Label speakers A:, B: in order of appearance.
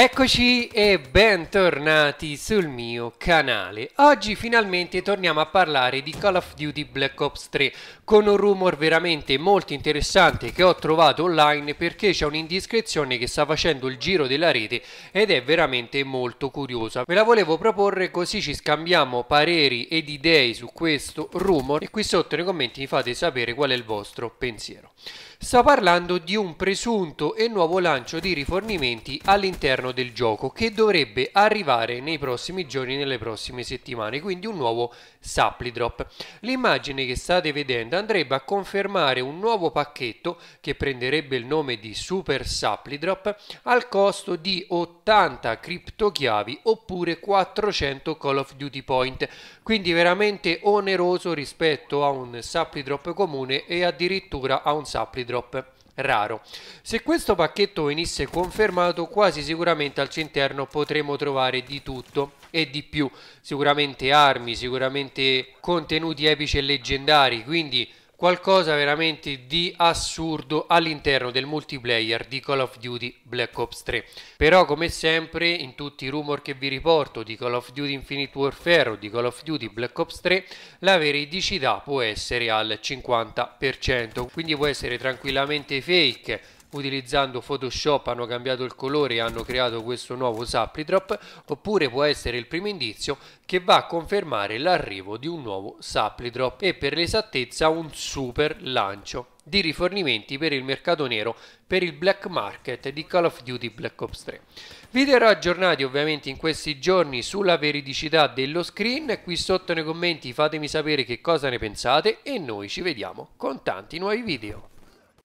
A: Eccoci e bentornati sul mio canale. Oggi finalmente torniamo a parlare di Call of Duty Black Ops 3 con un rumor veramente molto interessante che ho trovato online perché c'è un'indiscrezione che sta facendo il giro della rete ed è veramente molto curiosa. Ve la volevo proporre così ci scambiamo pareri ed idee su questo rumor e qui sotto nei commenti mi fate sapere qual è il vostro pensiero. Sto parlando di un presunto e nuovo lancio di rifornimenti all'interno del gioco che dovrebbe arrivare nei prossimi giorni, nelle prossime settimane, quindi un nuovo supply drop. L'immagine che state vedendo andrebbe a confermare un nuovo pacchetto che prenderebbe il nome di Super Supply Drop al costo di 80 criptochiavi oppure 400 Call of Duty Point, quindi veramente oneroso rispetto a un supply drop comune e addirittura a un supply drop drop raro. Se questo pacchetto venisse confermato quasi sicuramente al suo interno potremo trovare di tutto e di più, sicuramente armi, sicuramente contenuti epici e leggendari, quindi qualcosa veramente di assurdo all'interno del multiplayer di Call of Duty Black Ops 3. Però come sempre in tutti i rumor che vi riporto di Call of Duty Infinite Warfare o di Call of Duty Black Ops 3 la veridicità può essere al 50%, quindi può essere tranquillamente fake utilizzando Photoshop hanno cambiato il colore e hanno creato questo nuovo Saplidrop oppure può essere il primo indizio che va a confermare l'arrivo di un nuovo Saplidrop e per l'esattezza un super lancio di rifornimenti per il mercato nero per il black market di Call of Duty Black Ops 3. Vi terrò aggiornati ovviamente in questi giorni sulla veridicità dello screen, qui sotto nei commenti fatemi sapere che cosa ne pensate e noi ci vediamo con tanti nuovi video.